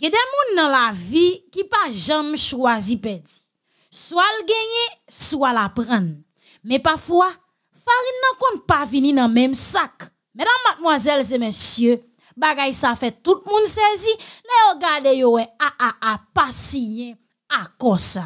Il y a dans la vie qui pas jamais choisi perdre. Soit le gagner, soit la Mais parfois, farine n'a pas venir dans même sac. Mesdames, mademoiselles et messieurs, bagay ça fait tout le monde saisi. Les regardez yo a a a à quoi ça.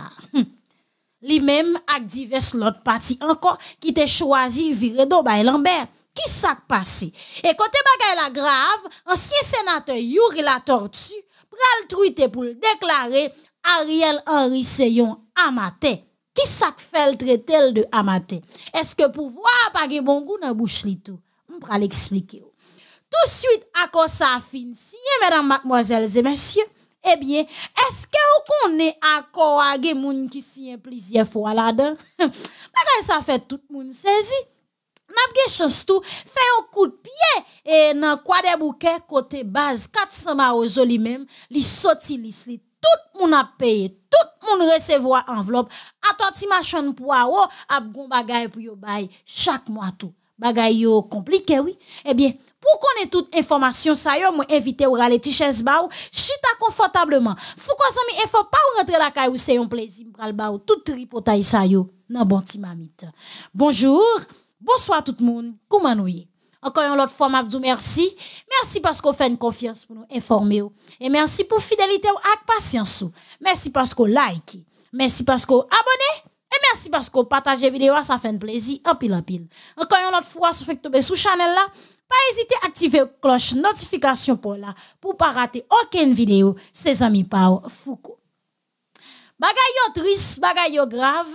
Les même ak divers l'autre parti encore qui te choisi virer dans Lambert. Qui s'est passé? Et côté bagay la grave, ancien sénateur Yuri la tortue pral pour le déclarer Ariel Henry Seyon amateur. Qui ça fait le traité de amateur? Est-ce que pouvoir pas bon goût dans bouche li tout? On va expliquer. Tout de suite à quoi ça fin mesdames mademoiselles et messieurs. Eh bien, est-ce que vous connaissez accord à des gens qui s'y plusieurs fois là-dedans? Mais ça fait tout le monde saisi pas de chance tout, fait un coup de pied et nan quoi des bouquets, côté base 400 ma même li mem, li soti li. Tout moun a payé, tout moun resevo a atoti ato ti machan pou a ou, bagay pou yo bay chaque mois tout Bagay yo komplike, oui. eh pour pour toutes informasyon sa yo, moi invité ou rale chez Baou ba ou, chita confortablement. Fou qu'on s'en mi faut pas ou rentre la caisse ou se yon plaisir, pral ba ou, tout tripotay ça yo nan bon ti Bonjour. Bonsoir tout le monde. Comment nous Encore une autre fois, merci. Merci parce qu'on fait une confiance pour nous informer. Et merci pour fidélité et patience. Merci parce qu'on like. Merci parce qu'on abonnez, Et merci parce qu'on partage vidéo. Ça fait un plaisir. En pile, en pile. Encore une fois, si vous sur sous channel là, pas à activer la cloche notification pour là, pour pas rater aucune vidéo. Ses amis Pau, Foucault. Bagay yo tris, bagay yo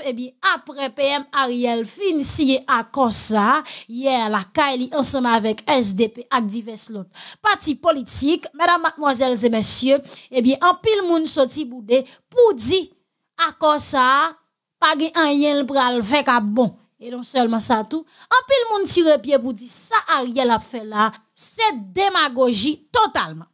et eh PM Ariel fin à cause ça hier la Kaili ensemble avec SDP ak divers lot. Parti politique, mesdames, mademoiselles et eh bien en pile moun soti boudé, pou di à ça pas an yel pral vek à bon. non seulement ça tout en pile moun tire pied pou di ça Ariel a fait là c'est démagogie totalement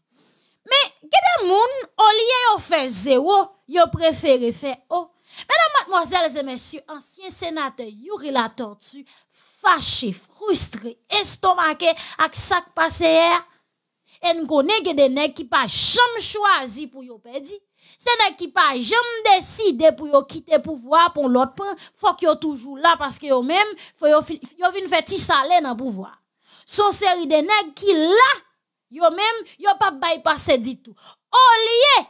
mais gede moun, que lieu yo fè zéro yo préféré faire haut. Oh. Mesdames, mademoiselles et messieurs, anciens sénateurs, Yuri la Tortue, fâché, frustré, estomaqué avec sak qui passé hier, et nous que des nègres qui pas jamais choisi pour yo perdre. C'est ne qui pas jamais décidé pour yo pouvoir pour pour point. Faut fok toujours là parce que yo même faut yo, yo vin fè ti dans sont pouvoir. Son série de qui qui la, yo même yo bypassé du tout. O lié.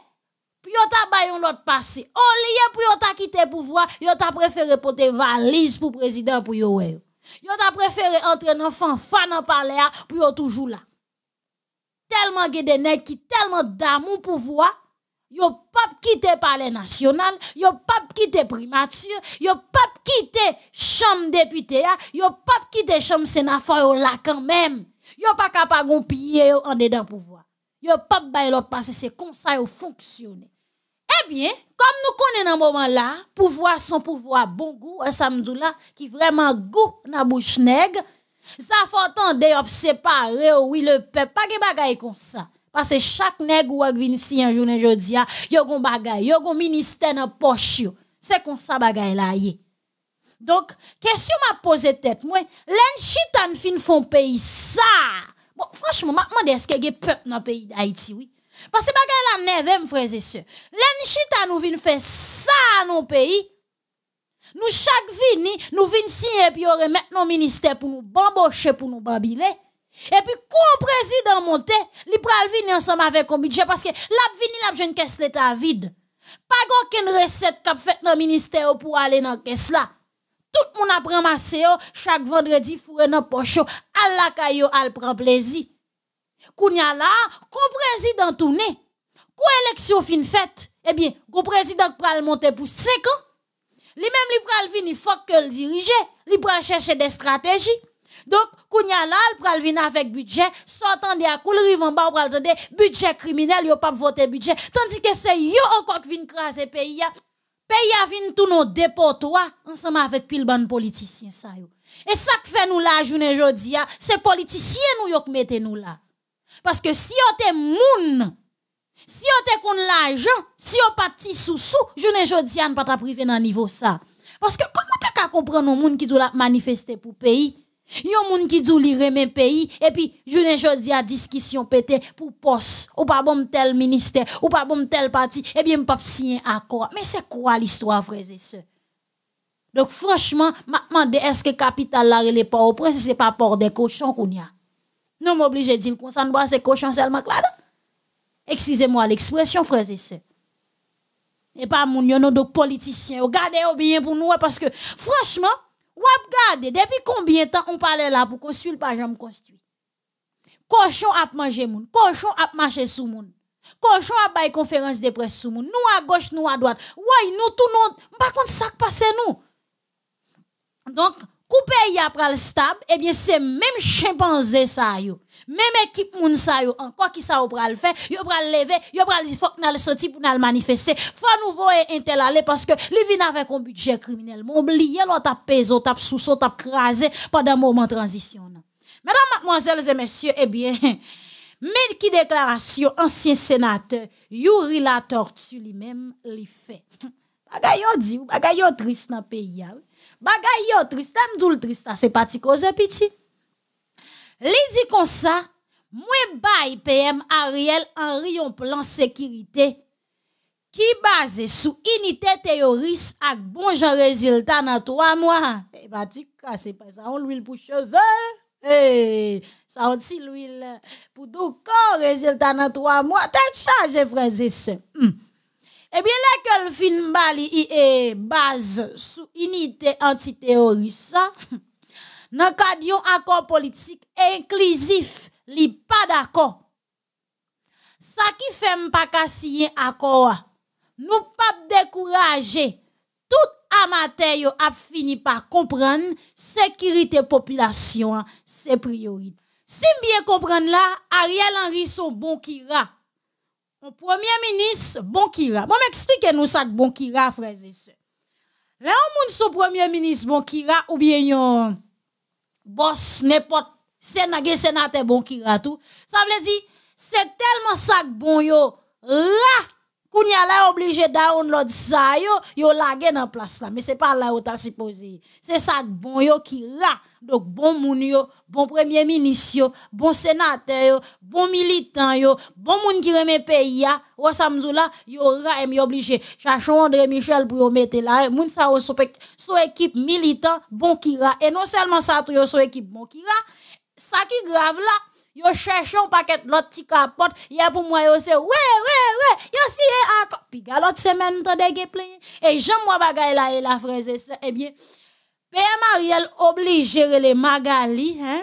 Puis yon ta bayon l'autre passé. Au lieu pour yon ta quitter pouvoir, yon ta préféré porter valise pour président pour yon ouais. Yon ta préféré entrer dans fanfan en palais ah, pour yon toujours là. Tellement de qui tellement d'amour pour pouvoir, yon pas quitter palais national, yon pas quitter primature, yon pas quitter chambre député, ah, yon pas quitter chambre sénateur là quand même. Yon pas capable de pied en dedans pouvoir yo pas bay l'autre que c'est comme ça yo fonctionne eh bien comme nous connaissons dans moment là pouvoir son pouvoir bon goût samedi eh, là qui vraiment goût dans bouche nègre ça faut tendre séparer oh oui le peuple pas de bagaille comme ça parce que chaque nègre ou vient ici un jour des ah, yo gon bagay, yo gon ministère dans poche C'est comme ça bagay là yé. Donc, question m'a posé tête moi, l'en chitan fin font pays ça franchement, je me est-ce qu'il y a peuple dans le pays d'Haïti, oui. Parce que bagay la neve, mes frères et sœurs. L'enchita nous vient faire ça dans le pays. Nous, chaque vini, nous vins signer et puis remettre nos ministères pour nous bambocher, pour nous babiler. Et puis, quand le président monte, il pral venir ensemble avec un budget parce que la vini, la jeune caisse l'État vide. Pas aucune recette qu'a fait dans le ministère pour aller dans la caisse là tout moun apprend ma séance, chaque vendredi fure nan poche, elle la kayo al prend plaisir. Kounya la, kon élection toune, kon élection fin fèt, eh bien, kon président pral monter pour 5 ans, li même li pral que faut que le dirige. li pral chercher des stratégies. Donc, kounya la, il pral vin avec budget, sortant de akou, en rivan ba pral le budget peut yo voter voter budget, que c'est yo encore qui vin craser pays. pays Pays a vu tout nos dépôts ensemble avec pile bande politiciens ça yo. Et ça que fait nous là journée jodi les c'est politiciens nous yo qui nous là. Parce que si on des moun, si on êtes kon l'argent, si on pas de sous-sous, journée ne dis pas ta privé ce niveau ça. Parce que comment tu qu'à comprendre les gens qui doit manifester pour pays Yon moun ki dou li reme pays et puis jounen jodi a discussion pété pour poste ou pas bon tel ministère ou pas bon tel parti et bien pap yon accord. Mais c'est quoi l'histoire frères et sœurs? Donc franchement, m'a demandé est-ce que capital la n'est pas au prince c'est pas port des cochons qu'on y a. Non m'oblige dire qu'on s'en doit c'est cochon seulement là. Excusez-moi l'expression frères et sœurs. Et pas moun yon de politicien. Regardez bien pour nous parce que franchement Wap depuis combien de temps on parlait là pour construire pas jamais construit? Cochon a mangé moun, cochon a marché sous moun. Cochon a bail conférence de presse sous moun. Nous à gauche, nous à droite. Oui, nous tout par contre ça qui passe nous. Donc, couper y a le stab, eh bien, c'est même chimpanzé ça, yo. Même équipe moun sa yo, encore qui sa yo pral faire, yo pral lever, yo pral dire faut qu'on sortir pour nous manifester. Faut nous voir intel aller parce que li vin avec un budget criminel. Mon oublié l'on tape, peso, tap sous, pendant moment transition. Mesdames, mademoiselles et messieurs, eh bien, mais qui déclaration ancien sénateur Yuri tortue lui-même li fait. Bagay yo di, bagay yo triste dans pays ah Bagay yo triste, m'dou triste, c'est parti cause petit. L'idée comme ça, moi bay PM Ariel Henry un plan sécurité qui basé sous unité terroriste avec bon résultat dans trois mois. Et eh bien, c'est pas ça, on l'huile pour cheveux. Eh, ça on dit l'huile pour tout corps, résultat dans trois mois. T'es chargé, frère Zesse. Hmm. Eh bien, là le film Bali est sur sous unité antiterroriste, Nan kad yon akor politik inklusif li pa fait Sa ki fem pa nous ne pouvons pas décourager. Tout amateur a ap fini par comprendre sécurité population, se priorité. Si bien comprendre la, Ariel Henry son bon kira. Mon premier ministre bon kira. Bon m'explique nous ça bon kira, frère sœurs. Là, ou moun son premier ministre, bon kira ou bien yon boss, n'importe, sénateur bon qui tout. Ça veut dire, c'est tellement sac bon yo, là, Kounya la obligé download ça yo, yo lage dans place là, mais c'est pas là où t'as supposé. C'est ça bon yo qui là. Donc bon moun yo, bon premier ministre yo, bon sénateur yo, bon militant yo, bon moun qui remet pays ya, ou ça là, yo ra et obligé. Chachon André Michel pour yo mettre là, moun sa yo so équipe militant bon qui ra et non seulement ça yo son équipe bon qui ra. Ça qui grave là, yo cherche un paquet l'autre petit capote hier pour moi yo c'est ouais ouais ouais yo si encore. puis l'autre semaine t'as des plein et jean moi bagaille là et la fraise et eh bien Père Mariel obligé les Magali hein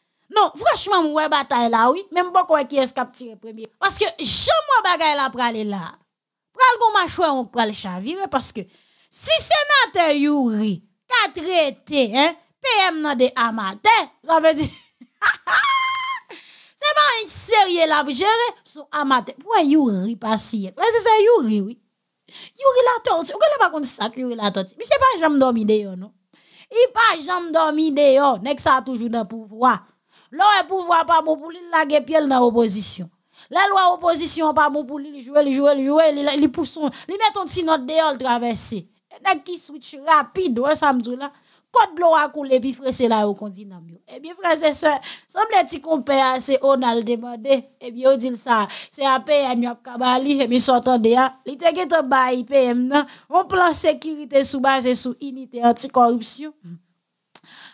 Non, franchement, moi, bataille là, oui. Même pas quoi qui est capturé premier. Parce que, jamais bagaille là pralé là. Pral gon machoué, on pral chavire. Parce que, si sénateur Yuri, quatre traité, hein, PM n'a de amateurs, ça veut dire, c'est pas un sérieux là, gérer son amateur. Pourquoi Yuri pas si? c'est Yuri, oui. Yuri la tortue. Ou pas contre ça, Yuri la tortue. Mais c'est pas jamais dormi dehors, non? Il pas jamais dormi n'est Nek ça toujours dans pouvoir loi est pouvoir pas bon pour lui, il pied dans l'opposition. La loi opposition pas bon pour lui, il joue, il joue, il joue, il pousse, il met un petit note dehors traverser. Nèg qui switch rapide, ouais, ça me dit là. Quand l'eau a coulé, puis frère, c'est là au continent. Eh bien, frères et sœurs, semble petit compère, qu'on assez, on a le demandé. Eh bien, on dit ça, c'est à PM, yop kabali, et eh bien, sortant de là, il te guette un PM, non? On plan sécurité sous base, sous unité anticorruption. corruption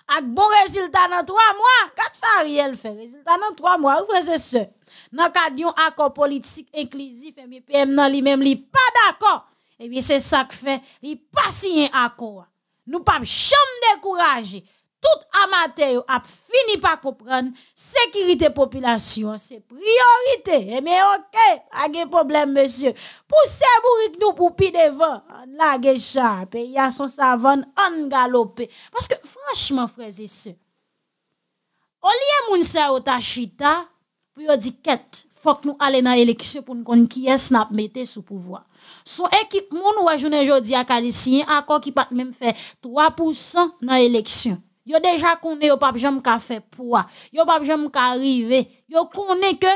ak bon rezultat nan 3 mwa, kat sa riel fe, rezultat nan 3 mwa, ou fwese se, nan kad yon akor politik inklusif, e PM nan li même li pa d'akor, e bien se sak fe, li pa si yon akor, nou pap chanm dekouraje, tout amateur a fini par comprendre sécurité population c'est priorité eh, mais OK a des problème monsieur pour bourrique nous pour pi devant la Il y a son savane en galopé parce que franchement frères et sœurs au lieu moun sa ou ta chita pour yo di faut que nous aller dans l'élection pour nous connaître qui est snap mettre sous pouvoir son équipe moun ou journée jodi a calicien accord qui pas même fait 3% dans élection Yo déjà connaît yo pap jamais ka fait poids. Yo pap jamais ka arriver. Yo connaît que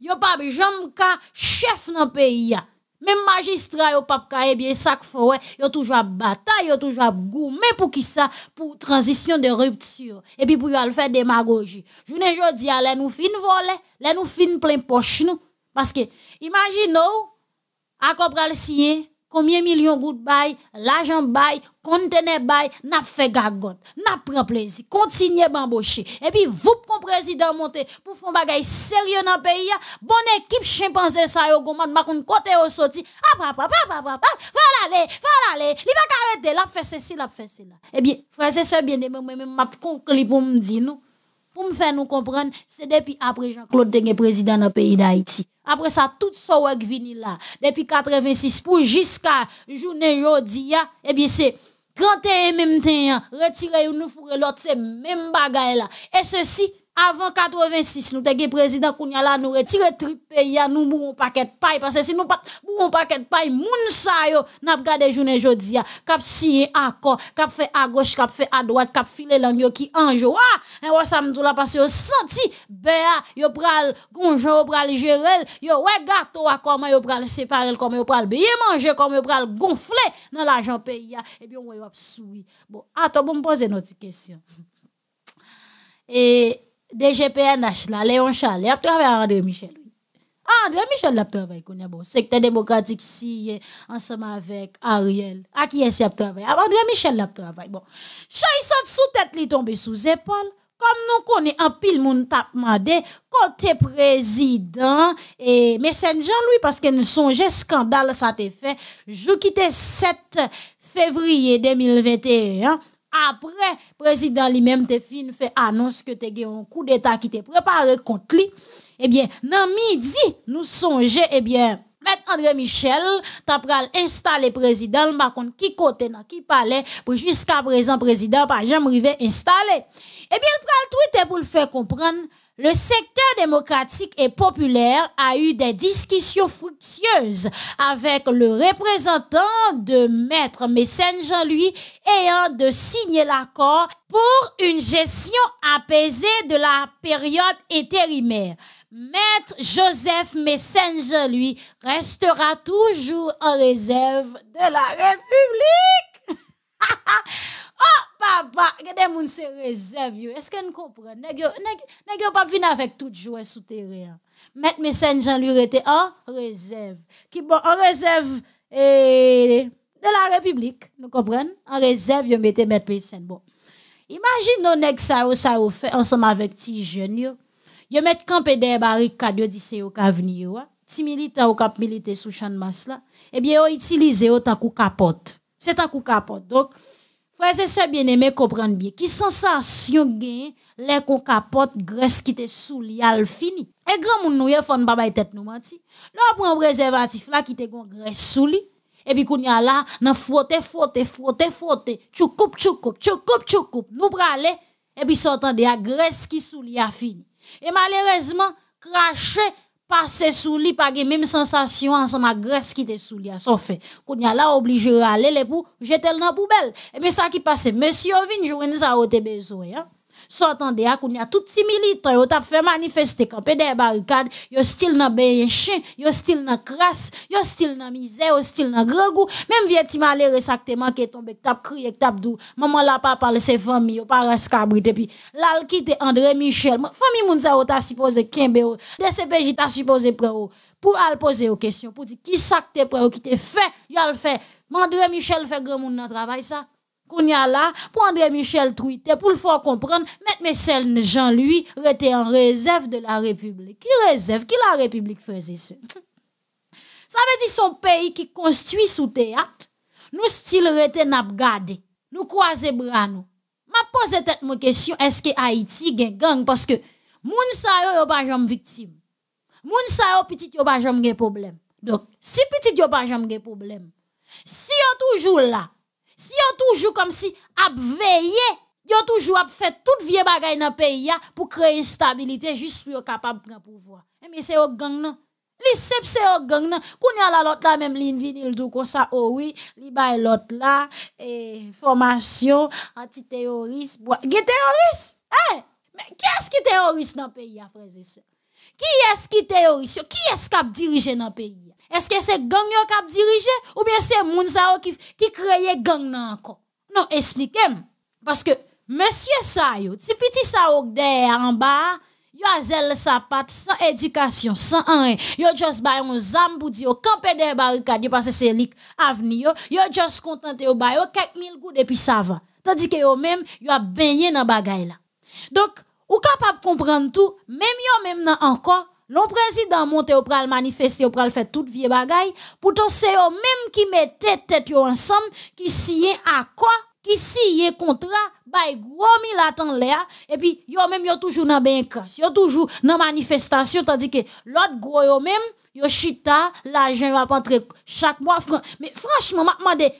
yo pap jamais ka chef dans pays Même magistrat yo pas ka bien ça faut yo toujours à bataille, yo toujours à goumer pour qui ça pour transition de rupture et puis pour yo faire démagogie. Journée jodi a nous fin voler, les nous fin plein poche nous parce que imaginez, à quoi pral signer Combien millions de baye, l'argent bail, conteneur bail, n'a fait gagot, n'a pris plaisir, continuez embaucher. Et puis, vous, comme président montez pour faire bagay sérieux dans le pays, hein. bonne équipe chimpanzé, ça, yo, goman, ma kon côté au sorti, ah, papa, bah, bah, papa, bah, va voilà, les, voilà, les, il va arrêter, l'a fait ceci, l'a fait cela. et bien, frère, c'est bien, moi, même, m'a conclu pour me dire, nous, pour me faire nous comprendre, c'est depuis après Jean-Claude Dengue président dans le pays d'Haïti. Après ça, tout ça est venu là, depuis 86 pour jusqu'à journée aujourd'hui, eh bien c'est 31 même temps, retirer nous fourrer l'autre, c'est même bagaille là. Et ceci, avant 86, nous avons président Kounia là, nous retirons pays, nous bourrons paquet de paille, parce que si nous bourrons paquet de paille, moun sa yo, n'a pas gardé journée jodia, cap signé accord, cap fait à gauche, cap fait à droite, cap filé langue qui anjo, ah, et ouais, ça me là, parce que senti, béa, ben, yo pral, gonjon, yo pral gérer, yo ouais, gâteau à comment yo pral séparer, comment yo pral bien manger, comment yo pral gonfler dans l'argent pays, et bien, ouais, yo souri. Bon, attends, bon, me poser notre question. Et, DGPNH la, Léon Chalet, a travaillé André Michel. Ah, André Michel a travaillé, C'est bon. secteur démocratique si, ensemble avec Ariel. A est-ce qu'il a travaillé? Ah, André Michel a travaillé, Bon. Chay sot sous tête, li tombe sous épaule. Comme nous connaissons un pile moun tap de Côté président, et M. Jean-Louis parce que a sonje scandale, ça te fait. Je quitte 7 février 2021 après président lui-même te fait annonce que te a un coup d'état qui te préparé contre lui eh bien le midi nous songeait eh bien mettre André Michel, Tapral pral le président, par contre, qui côté, qui parlait pour jusqu'à présent, président, pas jamais arrivé installer. Eh bien, le pral pour le faire comprendre. Le secteur démocratique et populaire a eu des discussions fructueuses avec le représentant de Maître Mécène Jean-Louis ayant de signer l'accord pour une gestion apaisée de la période intérimaire. Maître Joseph Mécène Jean-Louis restera toujours en réserve de la République. Oh, papa, il y des gens qui Est-ce que vous comprenez Vous pas venir avec tout le souterrain. Mettre mes Jean lui était en réserve. Qui bon, en réserve eh, de la République, nous comprenons En réserve, vous mettez mettre mes Imaginez que ça vous fait ensemble avec les jeunes. Vous mettez campé des barricades, vous dites au vous avez hein. Ti militant ou militants sous le chan mas la, eh bien, yo utilise yo capote. C'est un coup capote. Donc, Frères et sœurs bien-aimés, comprendre bien. Qui sensation gagne les qu'on capote graisse qui te sous le fini. Et grand moun nou fon baba tête nous menti. Là prend préservatif là qui te gon graisse sous li. Et puis qu'on y a là, nan frotter, frotter, frotter, frotter. tu coupe tu coupe Nous prale. Et puis sortant de a graisse qui sous li fini. Et malheureusement, cracher Pase sou li page mèm sensasyon an sa ma gres ki te sou li a so fè. Kou nyala oblige rale le pou jetel nan poubel. Eme sa ki pase, mèsyo vin, jwen sa o te bezoy a. Sotan de akoun tout si militant, yo tap fait manifester, camper des barricades, yo style nan beye chien, yo style nan crasse, yo style nan misère, yo style nan grand goût. Même vieux ti malheureux ça que manqué tomber, tap crié, tap dou. Maman la papa parle c'est famille, yo pa reste cabrit et puis là le André Michel. Famille moun sa ou ta supposé kembe yo, CPJ ta supposé prendre pour aller poser aux questions, pour dire qui ça que t'es qui t'es fait, yo le fait. André Michel fait grand moun nan travail ça. Kounya là, pour André Michel Twitter, pour le faire comprendre, mettre Michel Jean-Louis était en réserve de la République. Qui réserve? Qui la République faisait ça? Ça veut dire son pays qui construit sous théâtre, nous style rete nap nous croisons bras nous. Ma pose tête mon question, est-ce que Haïti gen gang? Parce que moun sa yo yo pas victime. Moun sa yo petit yo pa gen problème. Donc, si petit yo pa gen problème, si yo toujours là, si on toujours comme si ap on yon toujours fait tout vie bagay dans pays pour créer stabilité juste pour yon capable prendre pouvoir. Eh, mais c'est au gang non. Li sep au gang nan, koun la lot la même li vini l oh oui, li et l'autre la, e, formation, anti-terroriste, bo... terroriste? Eh, mais qui est-ce qui terroriste dans le pays, frère et Qui est-ce qui terroriste? Qui est-ce qui a dirigé dans le pays? Est-ce que c'est gang qui a dirigé ou bien c'est moun sa qui qui créé gang nan encore Non, expliquez-moi parce que monsieur Saio, yo, si petit sa derrière en bas, Yo a zèle sa pat, sans éducation, sans rien. Yo just bay un zam pour dire, camper des barricades, parce que c'est lik Yo, yo just contenté yo bay, yo quelques mille gouttes et puis ça va. Tandis que yo même, yo a baigné dans bagay là. Donc, ou capable comprendre tout, même yo même nan encore, le président monte au pral manifester, au pral faire toute vieille bagaille. Pourtant, c'est eux même qui mettent tête ensemble, qui à quoi qui signe contrat, bay gros milat en l'air, et puis yo même yo toujours dans ben cas, yo toujours dans manifestation, tandis que l'autre gros yon même, yo chita, l'argent va rentrer chaque mois. Mais franchement, m'a demandé,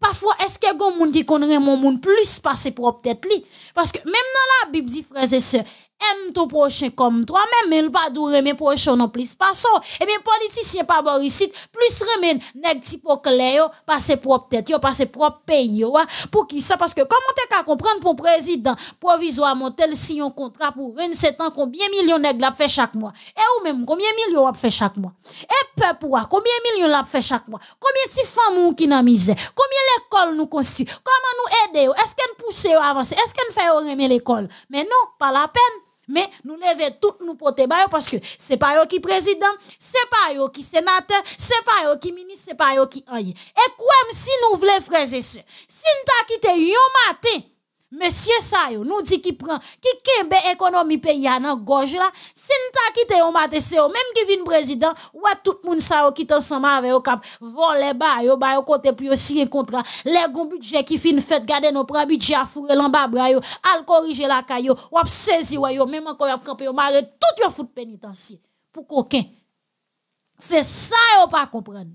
Parfois, est-ce que y a un qui connaît mon monde plus passer propre tête li? Parce que même dans la Bible dit, frères et sœurs, aime ton prochain comme toi-même, mais il pas dou prochain non plus pas ça. Et bien politicien pas Borisite, plus remet nèg typo clair passer propre tête, yo ses propre pays hein. pour qui ça parce que comment tu ka comprendre pour président provisoire montel si un contrat pour 27 ans combien millions nèg l'a fait chaque mois. Et ou même combien millions l'a fait chaque mois. Et peuple combien millions l'a fait chaque mois. Combien de femmes qui dans misé combien l'école nous construit, comment nous aider, est-ce qu'elle pousse avancer, est-ce qu'elle fait remet l'école. Mais non, pas la peine. Mais nous levons tout nous porter parce que c'est pas eux qui président, c'est pas eux qui sénateur, c'est pas eux qui ministre, c'est pas eux qui rien. Et même si nous voulons frères et sœurs, si nous t'a quitté un matin Monsieur Sayo nous dit qui prend qui kembe économie pays nan gorge là si n'ta quitté au matin, c'est même qui vient président ou tout le monde ça qui ensemble avec au cap voler ba yo ba yo côté puis aussi un contrat les gon budget qui fin fait garder nos prend budget à fourrer l'en bas bra yo corriger la caillou ou ap saisi ouais yo même encore à camper yo maré tout yo fout pénitencier pour coquin c'est ça yo pas comprendre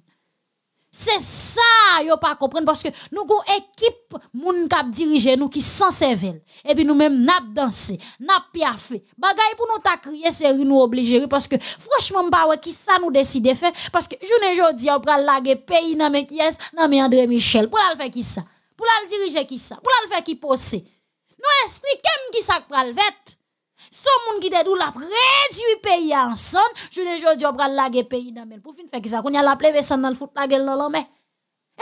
c'est ça, yo pas comprendre parce que nous avons équipe moun k'ap diriger nous qui sans cervelle. Et puis nous même n'a danser, n'a piafé. Bagay pour nous ta crier c'est nous obliger parce que franchement pas qui ça nous décide faire parce que journée jodi on pral lager pays nan mais qui est nan mais André Michel. Pour la faire qui ça Pour la diriger qui ça Pour la faire qui poser Nous expliquer qui ça pral fait son moun ki te dou la réduit pays ensemble, je ne jodi on pral laguer pays dans Pour fin faire qui ça, qu'on y a la pleve sans dans le foot la gueule dans l'homme. Eh?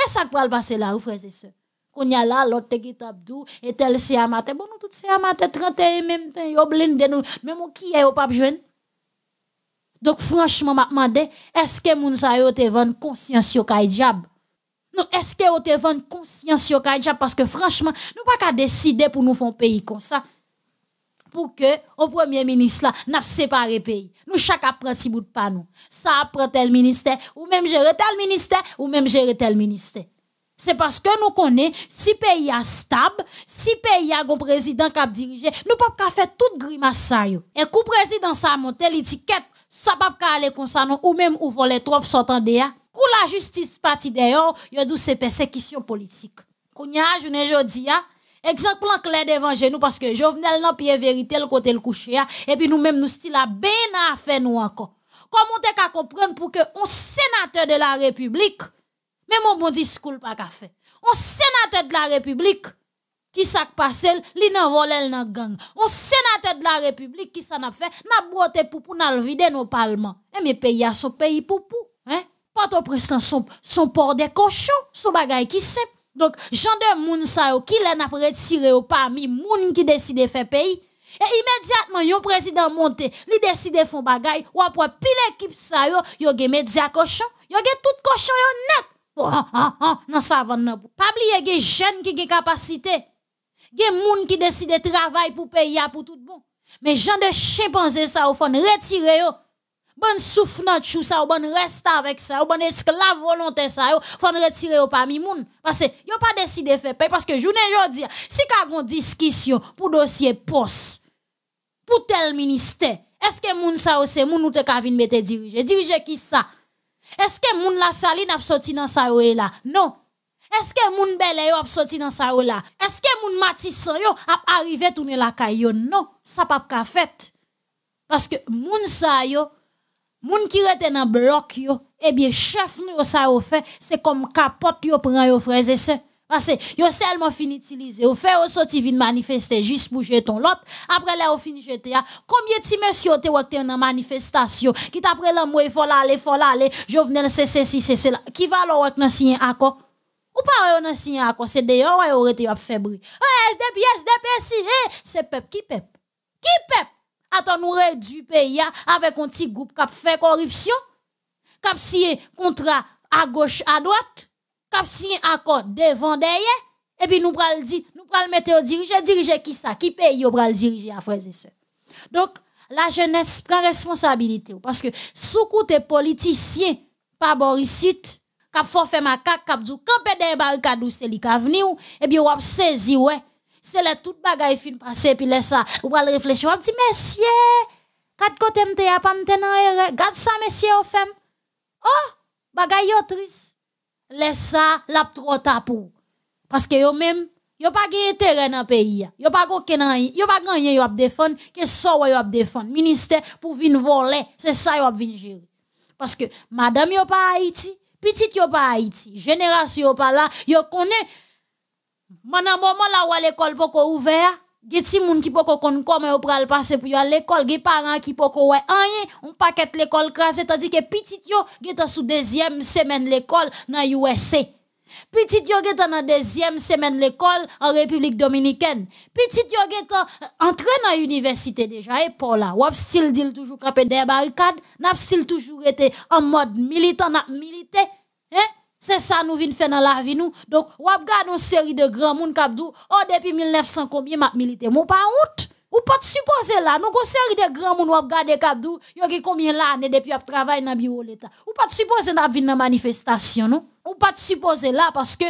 Et ça pral passer là, ou frères et sœurs. Qu'on y a là l'autre qui tape abdou et tel c'est à matin. Bon nous tout c'est à matin 31 même temps, yo blinde nous, même qui est au pape jeune. Donc franchement m'a demandé, est-ce que moun sa yo te vendre conscience yo kay diab non, est-ce que vous te vendre conscience sur diab Parce que franchement, nous pas qu'à décider pour nous faire un pays comme ça pour que au premier ministre là n'a séparé pays nous chaque prend si bout de pas nous ça prend tel ministère ou même gérer tel ministère ou même gérer tel ministère c'est parce que nous connaissons, si pays a stable, si pays a un président qui a dirigé, nous ne pouvons pas faire toute grimace ça. Yo. Et coup président ça monté l'étiquette, ça pas pas aller comme ça non, ou même ou les troupes sortant de Pour la justice parti d'ailleurs, il y a ces persécutions politiques. Kounya, je ne Exemple en clair devant nous parce que Jovenel n'a pas vérité le côté le coucher hein. et puis nous-mêmes nous style bien à faire nous encore. Comment t'es qu'à comprendre pour que un sénateur de la République même mon bon discours pas qu'à faire. Un sénateur de la République qui s'est passé, li nan volé nan gang. Un sénateur de la République qui s'en a fait, n'a broté pour pour n'a vider nos parlements. Et eh, mes pays à son pays pour pour, hein? pas ton son, son port des cochons, son bagay qui s'est donc, gens de moun sa yo, qui l'en a retiré ou parmi moun qui décide de faire pays, et immédiatement, yon président monte, li décide font bagay, ou après pile équipe sa yo, yo gen média cochon, yo tout cochon yo net. Oh, oh, non sa va pou. Pas oublier gen qui capacité. Gen moun qui décide travail pour payer pour tout bon. Mais gens de chimpanzé sa au fond retirer yo. Bon souffle chou ça, ou bonne reste avec ça, ou bonne esclave volonté ça, yo, faut retirer au parmi moun. Parce que yo pas décidé de faire payer parce que journée jodi, si ka gon discussion pour dossier poste, pour tel ministère, est-ce que moun ça ou c'est moun ou te ka mette diriger? Diriger qui ça? Est-ce que moun la sali n'a sorti dans sa ou là? Non. Est-ce que moun belle yo a sorti dans sa ou là? Est-ce que moun matisse yo a arrivé tourner la caillou? Non, ça pas ka fait. Parce que moun sa yo, moun qui rete nan bloc yo, eh bien, chef nous, ça yo fait, c'est comme capote yo prend yo frères et Parce que yo seulement fini d'utiliser, ou fait ou sorti vin manifester juste pour ton lot. Après là ou fini jeter ah. Combien de monsieur te dans la manifestation qui t'après là moi faut aller faut aller, venais, c'est ceci c'est cela. Qui va wak nan signer accord Ou pas nan signer accord, c'est d'ailleurs aurait été fait bruit. Ouais eh, SDP SDP si, eh, c'est peuple qui peuple. Qui peuple ton nous réduit pays hein, avec un petit groupe qui fait corruption, qui signé contrat à gauche, à droite, qui signé accord devant derrière. Et puis nous pral dire, nous pral mettre au dirigeant. diriger qui ça, qui paye au le diriger à frères et sœurs. Donc, la jeunesse prend responsabilité. Parce que sous côté politicien, pas boricite, qui qui fè makak, qui djou, kampe de barikadou se li venu, et ou, ebyen wap saisi c'est là toute bagaille fin passé puis laisse ça on va réfléchir on dit messieurs quatre côté me a pas maintenant nan e, garde ça messieurs femme oh bagaille triste laisse ça la trop pour. parce que yo même Yo pas gen terrain dans pays. Yo pa aucun rien. Yo pas gagné yo ap défendre que ça yo ap défendre. Ministère pour venir voler, c'est ça yo a venir gérer. Parce que madame yo pas Haïti, petite yo pas Haïti, génération yo pas là, yo connaît Mana mhm. moment là où l'école poko ouvert, gen ti moun ki poko konn au pral passer pour y aller l'école, gen parents qui poko wè rien, on paquette l'école à tandis que petit yo gen sous deuxième semaine l'école nan USC. Petit yo gen dans deuxième semaine l'école en République Dominicaine. Petit yo gen ta entré dans université déjà et pour là, ou still dit toujours camper des barricades, n'a still toujours été en mode militant, n'a milité, hein? C'est ça nous venons faire dans la vie nous. Donc, on regarde une série de grands monde qui dit "Oh depuis 1900 combien m'a milité Mon pas honte. Ou pas supposer là, nous une série de grands monde qui regarde Kabdou, yo qui combien l'année depuis a travaillé dans bureau l'état. Ou pas supposer n'a venir dans manifestation non. Ou pas supposer là parce que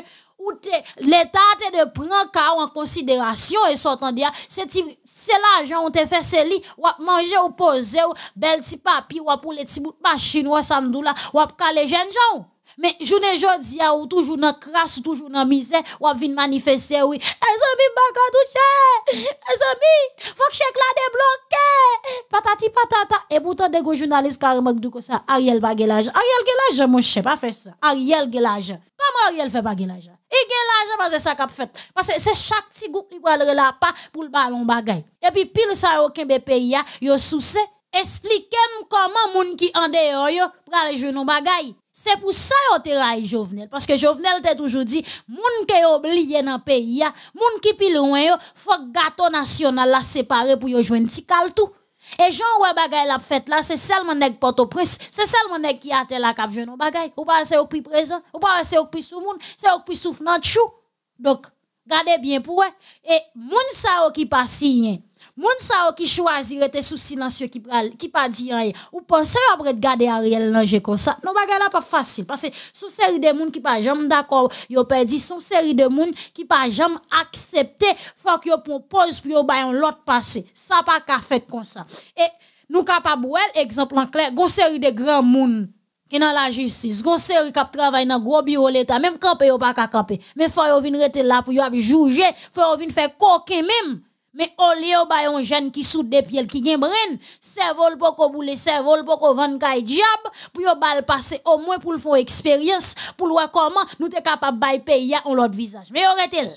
l'État te de prendre en considération et sortant dire c'est c'est l'argent on te fait c'est li ou manger ou poser ou bel petit papier ou pour les petits bout de machine ou samdou là ou caler jeunes gens mais je ne dis pas, toujours dans crasse, toujours dans misère, ou vient manifester, oui. Les m'a je ne faut que je là débloqué. Patati patata. Et pourtant, des journalistes, carrément, du que ça, Ariel Bagelage. Ariel Gelage, mon sais pas fait ça. Ariel Gelage. Comment Ariel fait Bagelage? Il gagne l'argent parce que ça a fait. Parce que c'est chaque petit groupe qui prend là pas pour le ballon bagay. Et puis, pile ça, aucun pays, il y a, Expliquez-moi comment moun ki en dehors yo pral jouer non bagay. C'est pour ça qu'on te Jovenel. Parce que Jovenel t'a toujours dit, Monde qui oublié dans le pays, ya, qui pi loin, yo, faut gâteau national la séparé pour yo jouer un petit tout. Et Jean gens qui la fait là c'est seulement nèg Port-au-Prince c'est seulement nèg qui a tel la jouer nos bagay ou pas c'est au plus présent ou pas c'est au plus sous monde c'est au plus le chou donc gardez bien pour et monde ça qui pas signé les sa qui choisit rester sous silencieux qui qui pas dit rien. Ou pensez après regarder Ariel Langer comme ça. Non n'est pas facile parce que sous série de moun qui pas jamais d'accord, yo perdu son série de moun qui pas jamais accepté faut que yo propose pour yo bay un l'autre passé. Ça pas qu'à fait comme ça. Et nous capable exemple en clair, gon série de grands moun qui dans la justice, gon série qui travaille dans gros bureau l'état, même quand ne yo pas qu'à camper. Mais faut yo venir rester là pour yo juger, faut yo venir faire coquin même mais au lieu de bah, un jeune qui sous des pieds qui gagne c'est cerveau pour qu'on boule, cerveau pour qu'on vende kay diab, pour qu'on bal passé au moins pour le faire expérience, pour voir comment nous t'es capable bail pays on l'autre visage. Mais on était là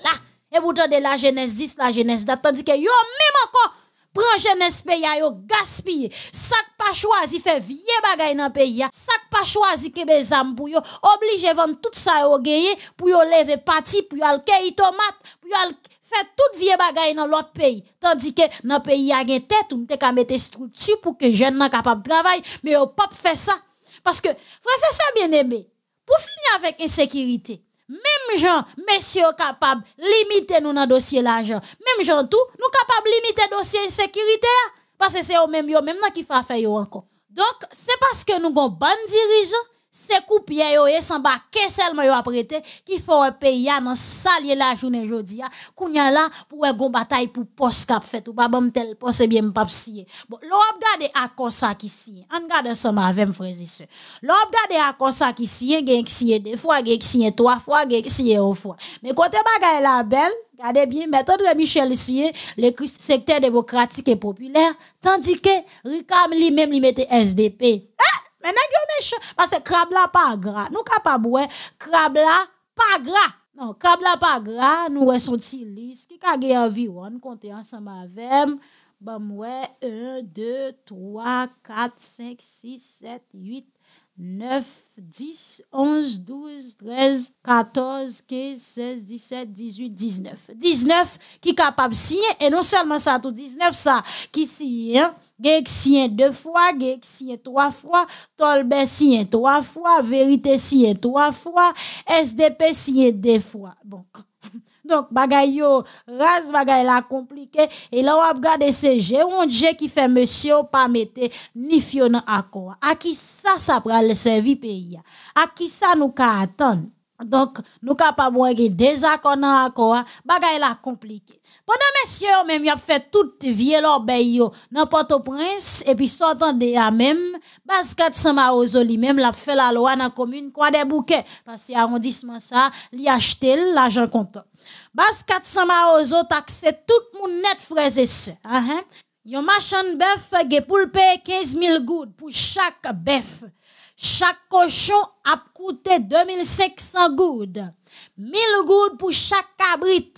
et vous de la jeunesse 10, la jeunesse date tandis que yo même encore prend jeunesse pays gaspillé. gaspiller. sac pas choisi fait vieux bagay dans pays sac pas choisi que des âmes pour obligé vendre tout ça au gagner pour y'a lever parti pour le al tomate, pour al fait toute vieilles bagaille dans l'autre pays. Tandis que dans le pays, il y a têtes tête, on peut mettre structures pour que les jeunes soient capables de travailler, mais on pas fait ça. Parce que, frère, ça bien aimé. Pour finir avec insécurité, même gens, messieurs capables limiter nous dans dossier l'argent. Même gens tout, nous capables limiter dossier d'insécurité, hein. parce que c'est eux-mêmes eux qui font affaire encore. Donc, c'est parce que nous avons bon dirigeant Sekou piye yo e san ba kesel mwen yo aprete Ki fwere pe ya nan salye la jounen jodi ya Kou nyan la pou e go batay pou pos kap fet Ou ba bom tel pos e eh bie mpap siye Bon, lop gade akosak isye An gade san ba avèm frezi se Lop gade akosak isye gen kisye de Fwa gen kisye toa, fwa gen kisye ou fwa Men kote ba gane la bel Gade bie metode re michel siye Le kriste sekter demokratik e popüler Tandike, rikam li mèm li mette SDP Hè! Ah! Mè nan gyo mè chan? Basè krab la pa gra. Nou kapab wè, krab la pa gra. Non, krab la pa gra, nou wè son ti lis. Ki kage avi wè, nou kontè an sa ma vèm. Bam wè, 1, 2, 3, 4, 5, 6, 7, 8, 9, 10, 11, 12, 13, 14, 15, 16, 17, 18, 19. 19 ki kapab siye, e non selman sa tou 19 sa ki siye. Gexien deux fois, Gexien trois fois, tolbe sien trois fois, Vérité sien trois fois, SDP sien deux fois. Bon. Donc, bagay yo, bagaille bagay la compliqué. Et là, on regarde ces On Dieu qui fait monsieur pas mettre ni fion à quoi. À qui ça, ça prend le service pays? À qui ça nous ka attendre? Donc, nous capables de des accords dans accord, bagay la compliqué. Pendant messieurs même y'a fait toute vie l'obéi yo dans au prince et puis sortant de à même basket sans lui même l'a fait la loi dans commune quoi des bouquets parce que arrondissement ça, a acheté l'argent comptant. Basket sans marozo taxé tout mon net frère et y hein, hein? Yon machin bœuf ge pour payer 15 000 goudes pour chaque bœuf. Chaque cochon a coûté 2500 gouttes. 1000 gouttes pour chaque cabrit.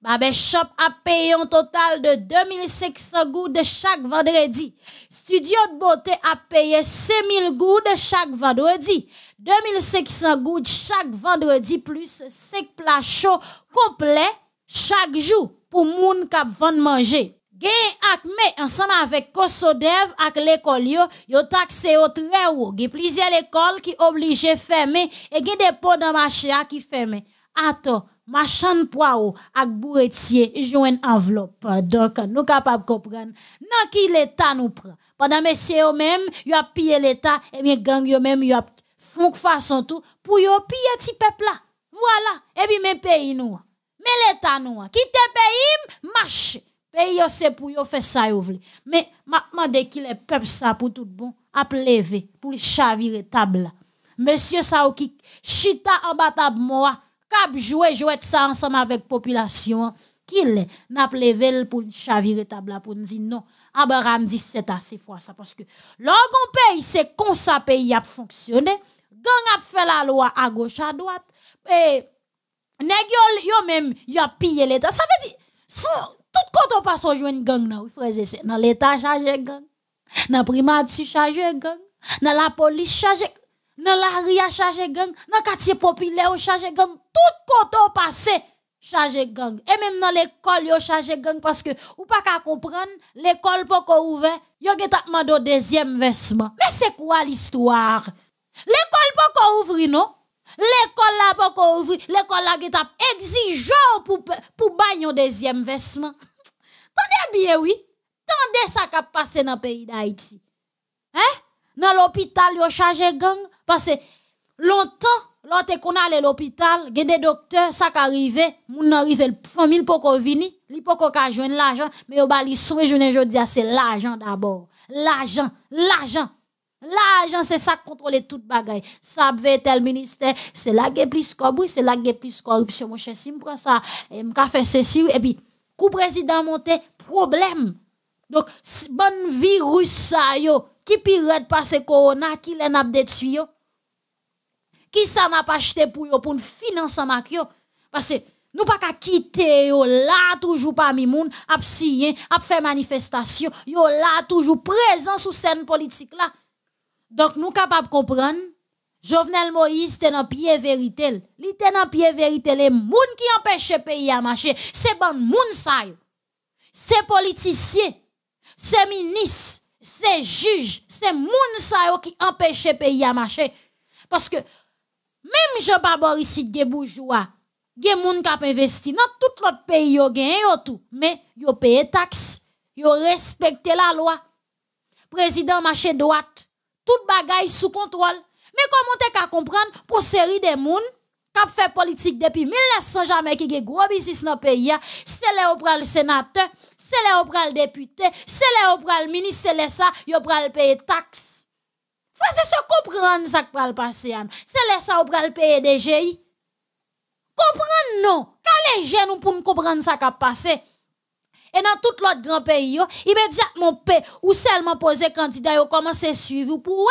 Babeshop Shop a payé un total de 2500 gouttes chaque vendredi. Studio de beauté a payé 6000 gouttes chaque vendredi. 2500 gouttes chaque vendredi plus 5 plats chauds complets chaque jour pour moun kap vont manger. Et me ensemble avec Kosodev avec l'école yo yo taxé au très haut gen plusieurs écoles qui obligé fermer et gen dépôt dans marché qui fermé attends machan poireau ak bourretier joine enveloppe donc nous capable comprendre Non qui l'état nous prend pendant messieurs même yo a pillé l'état et bien gang yo même yo a font façon tout pour yo piller petit peuple là voilà et bien mes pays nous mais l'état nous qui te pays marche Pays c'est pour yo faire sa yo vle. Mais maintenant dès qu'il est peuple ça pour tout bon, à lever pour le chavirer table. Monsieur ça qui chita en bas table moi, cap jouer jouer ça ensemble avec population qu'il n'a levé pour chavirer table pour nous dire non. Abraham dit c'est assez fois ça parce que l'orgon pays c'est comme ça pays a fonctionné. Gang a fait la loi à gauche à droite et nèg yo, même yo pillé l'état. Ça veut dire tout côté passe au joint gang non, frère dans l'état chargé gang dans primat chargé gang dans la police chargé dans la ria chargé gang dans quartier populaire chargé gang tout côté passé chargé gang et même dans l'école yo chargé gang parce que ou pas comprendre l'école pas qu'on ouvert yo geta mande deuxième vêtement mais c'est quoi l'histoire l'école pas non L'école là pas qu'on ouvri, l'école là qui t'a exigeant pour pour un deuxième vêtement. Tendez bien oui. Tendez ça qui passé dans le pays d'Haïti. Hein? Dans l'hôpital yo de gang parce que longtemps Lorsque qu'on allait à l'hôpital, il y a des docteurs, ça qui arrive, arrivait la famille pour qu'on vini, li pour qu'on joindre l'argent, mais au bali soin, je ne dis c'est l'argent d'abord. L'argent, l'argent. L'argent, hein, c'est ça qui contrôle toute bagaille. Ça veut tel ministère, c'est la qu'il plus corruption, c'est la qu'il plus corruption. Mon cher, si je prends ça, je me faire ceci, et puis, coup président monte, problème. Donc, bon virus, ça, yo, qui pirate par ce corona, qui l'en a détruit, Qui ça n'a pas acheté pour yo, pour financer ma Parce que, nous pas qu'à quitter yo là toujours parmi moun, ap signer, ap faire manifestation, yo là toujours présent sous scène politique là. Donc nous capables de comprendre, Jovenel Moïse était dans pied vérité. Il est dans pied vérité. Les gens qui empêchent le pays à marcher, c'est bon moun ça. C'est politiciens, c'est ministres, c'est juges, c'est moun ça qui empêchent le pays à marcher. Parce que même Jean-Paul Boris des bourgeois, gens qui ont investi dans tout l'autre pays yo ils yo tout mais yo paye taxe yo respecté la loi président marché droite tout bagay sous contrôle. Mais comment t'es qu'à comprendre pour série de moun qui fait politique depuis 1900 jamais qui gen gros business dans le pays, c'est les pral sénateur, c'est les pral député, c'est les pral ministre, c'est les ça, yo pral payer taxes. Faut se comprendre ça qui pral passer C'est les ça pral payer GI Comprendre non, Quand les jeunes pour nous comprendre ça qui a passé et dans tout l'autre grand pays mon immédiatement ou seulement poser candidat ou commencer suivre pour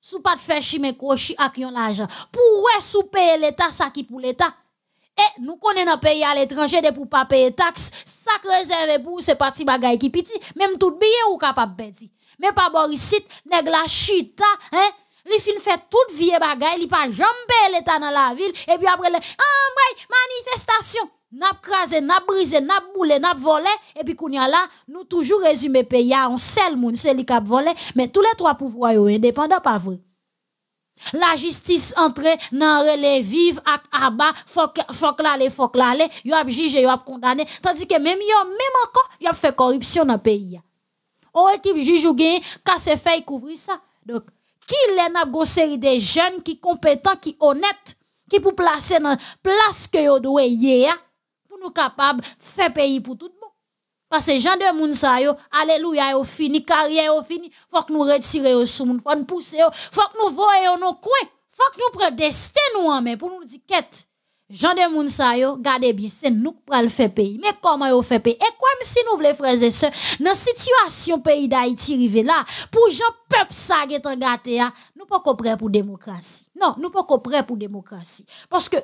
sou pas de faire chimé crochi avec yon l'argent pour ouais sous payer l'état ça qui pour l'état et nous connaissons un pays à l'étranger de pour pas payer taxes ça réservé pour c'est parti bagay qui petit même tout billet ou capable payer. mais pas Borisite nèg la chita hein li fin fait toute vie bagaille, li pas jamais l'État dans la ville, et puis après, le, ah, manifestation n'a crasé, n'a brisé, n'a boulé, n'a volé, et puis qu'on y a là, nous toujours résumé pays on un le monde, c'est qui a volé, mais tous les trois pouvoirs sont indépendants, pas vrai. La justice entre dans relais vive à abat, faut que l'aller, que l'aller, yo a jugé, yo a condamné, tandis que même yo, même encore, yo a fait corruption dans le pays. On équipe juge ou gagne, casse fait couvrir ça. Donc, qui les n'a pas série des jeunes qui compétents, qui honnêtes, qui peuvent placer dans place que yo doit hier, capable de faire pays pour tout le monde. Parce que gens de moun yo, alléluia yo fini, carrière yo fini, faut que nous retirions sous moun, faut nous poussions faut que nous voyions nos coins, faut que nous prenions destin nous en pour nous dire quête. Jean de moun gardez bien, c'est nous qui le faire pays. Mais comment on fait pays? Et comme si nous voulons frères et sœurs, dans la situation pays d'Haïti rivé là, pour gens peuple ça qui est gâté, nous pas prêts pour démocratie. Non, nous pas prêts pour démocratie. Parce que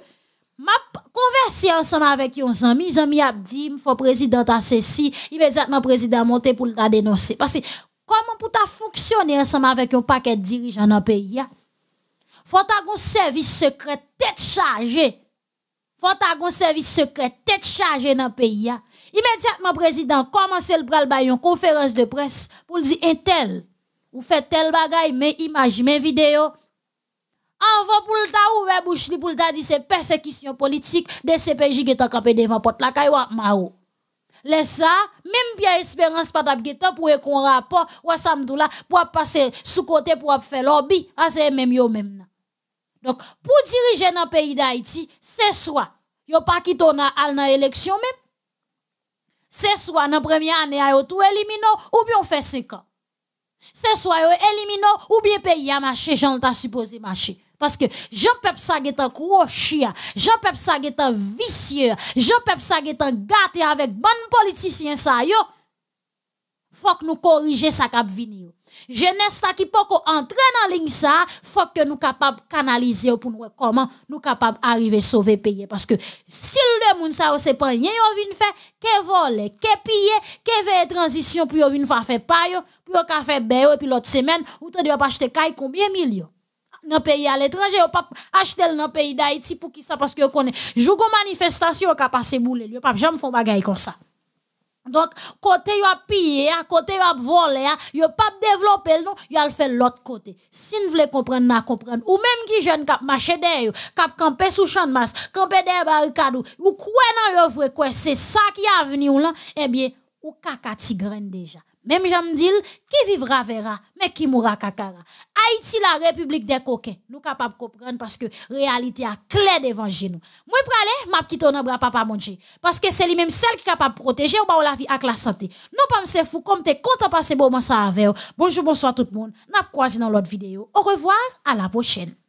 Ma conversé ensemble avec un ami, ami a dit, il président à ceci, immédiatement président monté pour la dénoncer. Parce que comment pour ta fonctionner ensemble avec un paquet de dirigeants dans le pays? Faut un service secret tête chargée. Faut un service secret tête chargée dans le pays. Immédiatement, président, commencez le bras une conférence de presse pour dire eh, un tel, ou faites tel bagaille, mais image, mais vidéos » pour le ta ouvert bouche li pou ta di se persécution politique de CPJ qui kape devan pot la kayo ma Mao. Les ça, même bien espérance pas tap pour qu'on rapport ou samdou la pour passer sous côté pour faire lobby, à ah, c'est même yo même Donc pour diriger dans pays d'Haïti, c'est soit yo pas quitté al nan élection même. C'est soit dans première année yo tout éliminé, ou bien on fait 5 ans. C'est soit yo élimino ou bien pays a marché, j'en t'a supposé marcher. Parce que Jean-Pep Saget est un je Jean-Pep ça est un vicieux, Jean-Pep ça est un gâté avec bon politicien ça yo. Faut que nous corrigions ça cap venir. Jeunesse ça qui peut entrer dans ligne ça, faut que nous de canaliser pour nous comment nous d'arriver arriver sauver pays. parce que si le monde ça c'est pas rien yo vinn faire que voler, que piller, que faire transition pour yo vinn faire pas yo, pour yo faire ben et puis l'autre semaine ou t'as pas acheter caille combien millions dans pays à l'étranger, ou pas acheter dans pays d'Haïti pour qui ça, parce que vous connaissez. aux manifestation, vous passé boule, vous pas jamais faire bagaille comme ça. Donc, côté vous a pillé, côté vous a volé, vous pas développé, non, yo a fait l'autre côté. Si vous voulez comprendre, na comprendre. Ou même qui jeune qui marché derrière, qui campé sous champ de masse, campé derrière barricade, ou quoi non, le vrai, quoi, c'est ça qui a venu là, eh bien, ou kaka déjà. Même j'aime dire, qui vivra verra, mais qui mourra kakara. Haïti, la république des coquins. Nous capables de comprendre parce que réalité a clair devant nous. Moi, aller, ma petite on bras papa manger. Parce que c'est lui-même celle qui est capable de protéger ou la vie avec la santé. Non, pas me fou, comme t'es content passer bon moment ça avec Bonjour, bonsoir tout le monde. N'a croisé dans l'autre vidéo. Au revoir, à la prochaine.